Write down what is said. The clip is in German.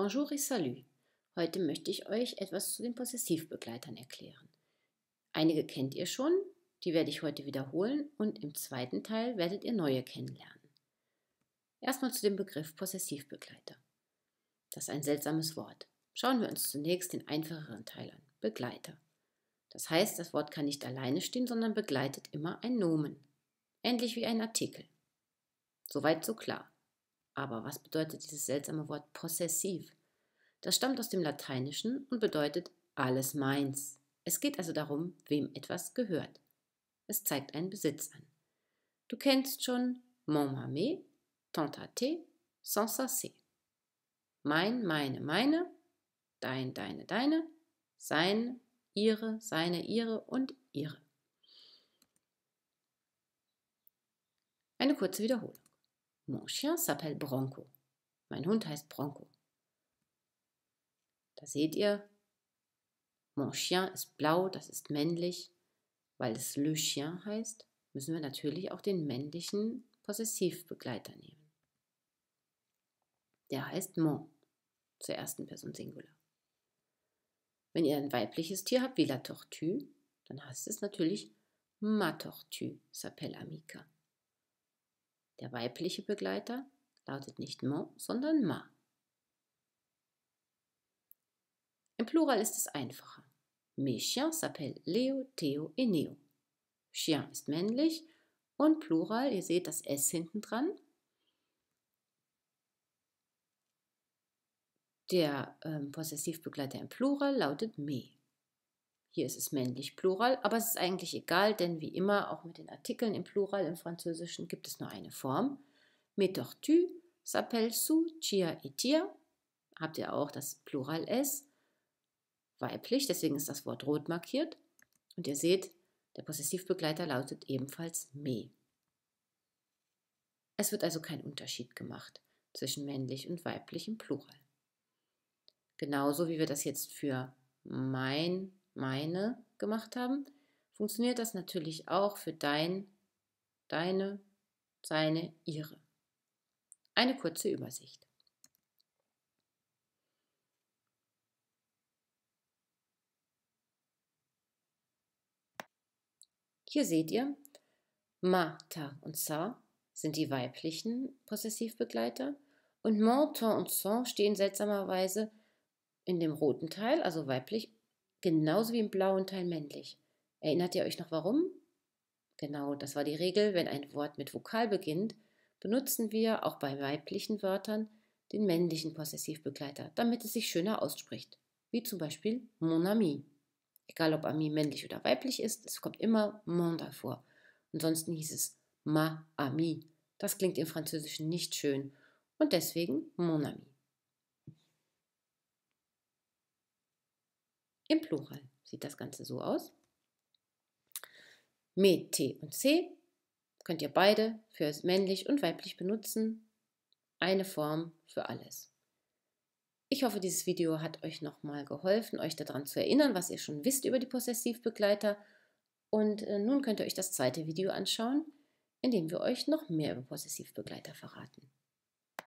Bonjour et salut. Heute möchte ich euch etwas zu den Possessivbegleitern erklären. Einige kennt ihr schon, die werde ich heute wiederholen und im zweiten Teil werdet ihr neue kennenlernen. Erstmal zu dem Begriff Possessivbegleiter. Das ist ein seltsames Wort. Schauen wir uns zunächst den einfacheren Teil an, Begleiter. Das heißt, das Wort kann nicht alleine stehen, sondern begleitet immer ein Nomen, ähnlich wie ein Artikel. Soweit so klar. Aber was bedeutet dieses seltsame Wort possessiv? Das stammt aus dem Lateinischen und bedeutet alles meins. Es geht also darum, wem etwas gehört. Es zeigt einen Besitz an. Du kennst schon mon mamé, sans sensacé. Mein, meine, meine, dein, deine, deine, sein, ihre, seine, ihre und ihre. Eine kurze Wiederholung. Mon chien s'appelle Bronco. Mein Hund heißt Bronco. Da seht ihr, Mon chien ist blau, das ist männlich. Weil es le chien heißt, müssen wir natürlich auch den männlichen Possessivbegleiter nehmen. Der heißt mon zur ersten Person Singular. Wenn ihr ein weibliches Tier habt, wie la tortue, dann heißt es natürlich ma tortue s'appelle amica. Der weibliche Begleiter lautet nicht mon, sondern ma. Im Plural ist es einfacher. Mes chiens s'appellent Leo, Theo et Neo. Chien ist männlich und Plural, ihr seht das S hinten dran. Der ähm, Possessivbegleiter im Plural lautet me. Hier ist es männlich Plural, aber es ist eigentlich egal, denn wie immer, auch mit den Artikeln im Plural im Französischen gibt es nur eine Form. Mes tortues s'appellent sous chia et tia. Habt ihr auch das Plural S? Weiblich, deswegen ist das Wort rot markiert. Und ihr seht, der Possessivbegleiter lautet ebenfalls me. Es wird also kein Unterschied gemacht zwischen männlich und weiblich im Plural. Genauso wie wir das jetzt für mein meine gemacht haben, funktioniert das natürlich auch für dein, deine, seine, ihre. Eine kurze Übersicht. Hier seht ihr, ma, ta und sa sind die weiblichen Possessivbegleiter und mon, ton und son stehen seltsamerweise in dem roten Teil, also weiblich genauso wie im blauen Teil männlich. Erinnert ihr euch noch warum? Genau, das war die Regel, wenn ein Wort mit Vokal beginnt, benutzen wir auch bei weiblichen Wörtern den männlichen Possessivbegleiter, damit es sich schöner ausspricht. Wie zum Beispiel mon ami. Egal ob ami männlich oder weiblich ist, es kommt immer mon davor. Ansonsten hieß es ma ami. Das klingt im Französischen nicht schön und deswegen mon ami. Im Plural sieht das Ganze so aus. Me, T und C könnt ihr beide für männlich und weiblich benutzen. Eine Form für alles. Ich hoffe, dieses Video hat euch nochmal geholfen, euch daran zu erinnern, was ihr schon wisst über die Possessivbegleiter. Und äh, nun könnt ihr euch das zweite Video anschauen, in dem wir euch noch mehr über Possessivbegleiter verraten.